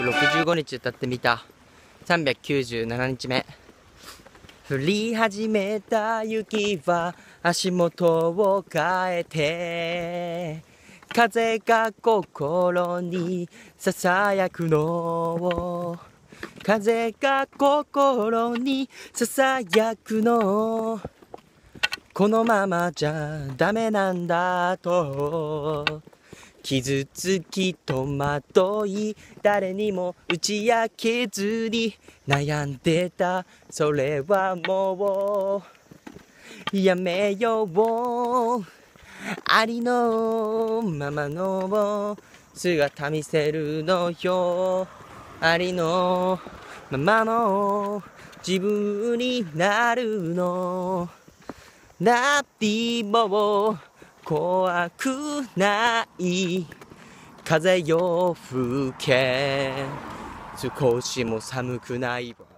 365日歌ってみた397日目降り始めた雪は足元を変えて風が心にささやくのを風が心にささやくのこのままじゃダメなんだと傷つき戸惑い誰にも打ち明けずに悩んでたそれはもうやめようありのままの姿見せるのよありのままの自分になるのなッピーボ怖くない風よ吹け少しも寒くないわ